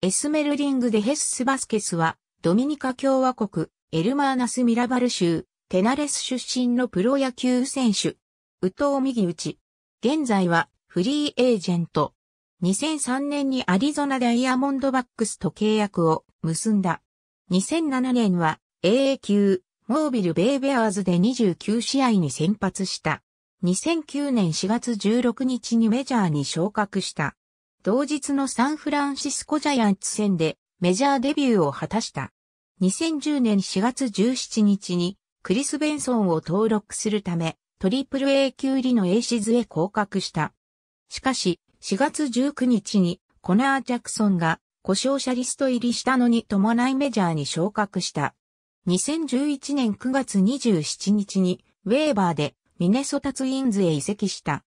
エスメルリングでヘス・ス・バスケスは、ドミニカ共和国、エルマーナス・ミラバル州、テナレス出身のプロ野球選手。ウト藤右打ち。現在は、フリーエージェント。2003年にアリゾナダイヤモンドバックスと契約を結んだ。2007年は、AA 級、モービル・ベイベアーズで29試合に先発した。2009年4月16日にメジャーに昇格した。同日のサンフランシスコジャイアンツ戦でメジャーデビューを果たした。2010年4月17日にクリス・ベンソンを登録するため、トリプル A 級入りのエ c シズへ降格した。しかし、4月19日にコナー・ジャクソンが故障者リスト入りしたのに伴いメジャーに昇格した。2011年9月27日にウェーバーでミネソタツインズへ移籍した。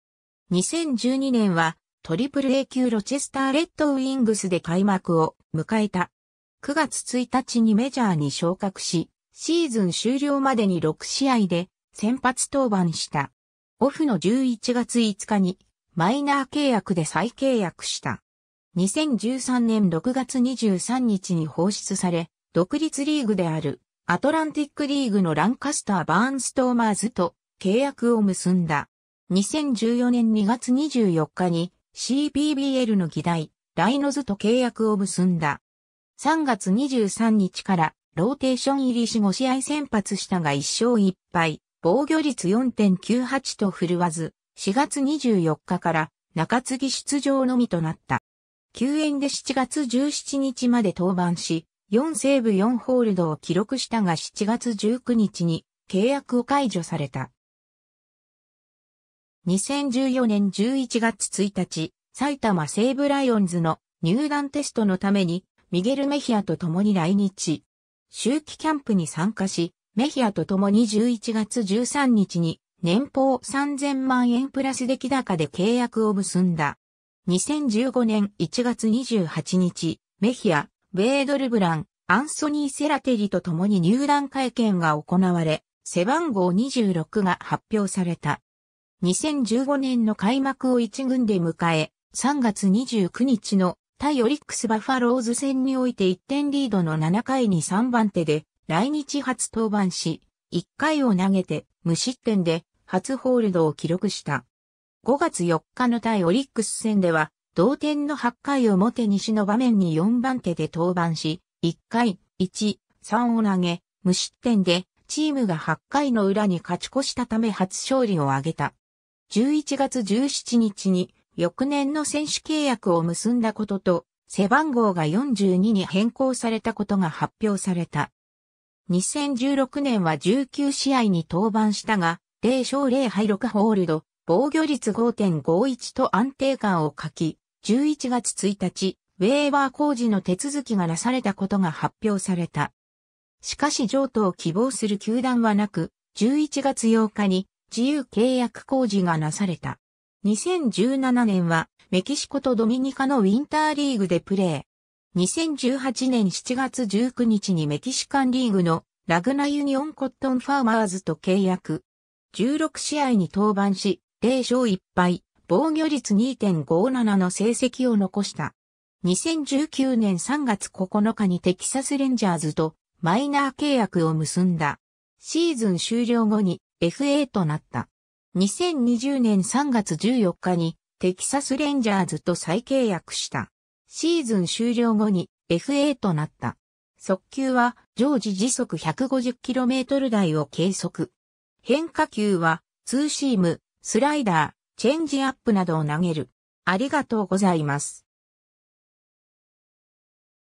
2012年はトリプル A 級ロチェスターレッドウィングスで開幕を迎えた。9月1日にメジャーに昇格し、シーズン終了までに6試合で先発登板した。オフの11月5日にマイナー契約で再契約した。2013年6月23日に放出され、独立リーグであるアトランティックリーグのランカスター・バーンストーマーズと契約を結んだ。2014年2月24日に CPBL の議題、ライノズと契約を結んだ。3月23日からローテーション入りし5試合先発したが1勝1敗、防御率4.98と振るわず、4月24日から中継ぎ出場のみとなった。救援で7月17日まで登板し、4セーブ4ホールドを記録したが7月19日に契約を解除された。2014年11月1日、埼玉西武ライオンズの入団テストのために、ミゲル・メヒアと共に来日。秋季キャンプに参加し、メヒアと共に11月13日に年俸3000万円プラス出来高で契約を結んだ。2015年1月28日、メヒア、ベードルブラン、アンソニー・セラテリと共に入団会見が行われ、背番号26が発表された。2015年の開幕を1軍で迎え、3月29日の対オリックスバファローズ戦において1点リードの7回に3番手で来日初登板し、1回を投げて無失点で初ホールドを記録した。5月4日の対オリックス戦では、同点の8回表西の場面に4番手で登板し、1回、1、3を投げ、無失点で、チームが8回の裏に勝ち越したため初勝利を挙げた。11月17日に翌年の選手契約を結んだことと、背番号が42に変更されたことが発表された。2016年は19試合に登板したが、0勝0敗6ホールド、防御率5.51と安定感を欠き、11月1日、ウェーバー工事の手続きがなされたことが発表された。しかし譲渡を希望する球団はなく、11月8日に自由契約工事がなされた。2017年はメキシコとドミニカのウィンターリーグでプレー。2018年7月19日にメキシカンリーグのラグナユニオンコットンファーマーズと契約。16試合に登板し、0勝1敗、防御率2.57の成績を残した。2019年3月9日にテキサスレンジャーズとマイナー契約を結んだ。シーズン終了後に FA となった。2020年3月14日にテキサスレンジャーズと再契約した。シーズン終了後に FA となった。速球は常時時速 150km 台を計測。変化球はツーシーム、スライダー、チェンジアップなどを投げる。ありがとうございます。